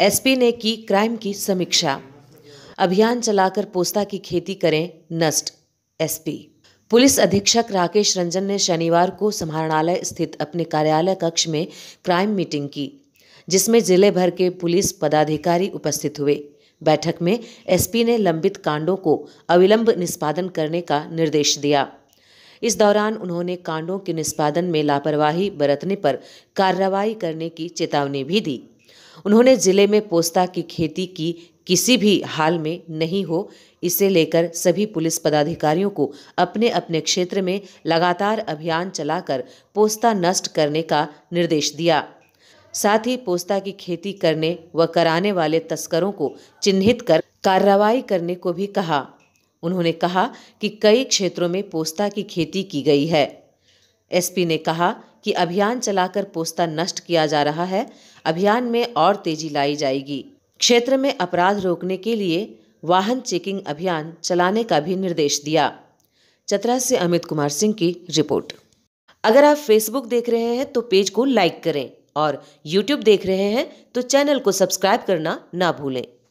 SP ने की crime की समीक्षा अभियान चलाकर पोस्ता की खेती करें नष्ट एसपी पुलिस अधीक्षक राकेश रंजन ने शनिवार को समाहरणालय स्थित अपने कार्यालय कक्ष में क्राइम मीटिंग की जिसमें जिले भर के पुलिस पदाधिकारी उपस्थित हुए बैठक में एसपी ने लंबित कांडों को अविलंब निष्पादन करने का निर्देश दिया इस दौरान उन्होंने कांडों के निष्पादन में लापरवाही बरतने पर कार्रवाई करने की चेतावनी भी दी उन्होंने जिले में पोस्ता की खेती की किसी भी हाल में नहीं हो इसे लेकर सभी पुलिस पदाधिकारियों को अपने अपने क्षेत्र में लगातार अभियान चलाकर पोस्ता नष्ट करने का निर्देश दिया साथ ही पोस्ता की खेती करने व कराने वाले तस्करों को चिन्हित कर कार्रवाई करने को भी कहा उन्होंने कहा कि कई क्षेत्रों में पोस्ता की खेती की गई है एसपी ने कहा कि अभियान चलाकर पोस्ता नष्ट किया जा रहा है अभियान में और तेजी लाई जाएगी क्षेत्र में अपराध रोकने के लिए वाहन चेकिंग अभियान चलाने का भी निर्देश दिया चतरा से अमित कुमार सिंह की रिपोर्ट अगर आप फेसबुक देख रहे हैं तो पेज को लाइक करें और यूट्यूब देख रहे हैं तो चैनल को सब्सक्राइब करना ना भूलें